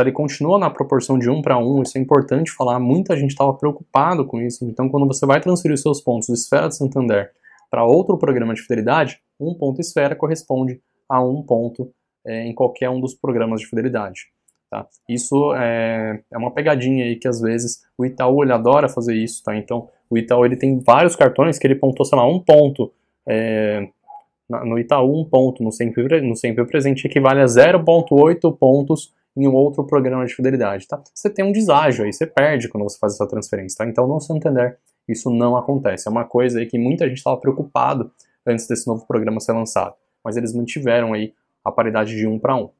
ele continua na proporção de 1 para 1, isso é importante falar, muita gente estava preocupado com isso, então quando você vai transferir os seus pontos do Esfera de Santander para outro programa de fidelidade, um ponto Esfera corresponde a um ponto é, em qualquer um dos programas de fidelidade. Tá? Isso é, é, uma pegadinha aí que às vezes o Itaú ele adora fazer isso, tá? Então o Itaú ele tem vários cartões que ele pontou, sei lá, um ponto é, no Itaú um ponto no sempre, no sempre presente equivale a 0,8 pontos em um outro programa de fidelidade, tá? Você tem um deságio aí, você perde quando você faz essa transferência, tá? Então, no Santander, isso não acontece. É uma coisa aí que muita gente estava preocupado antes desse novo programa ser lançado, mas eles mantiveram aí a paridade de um para um.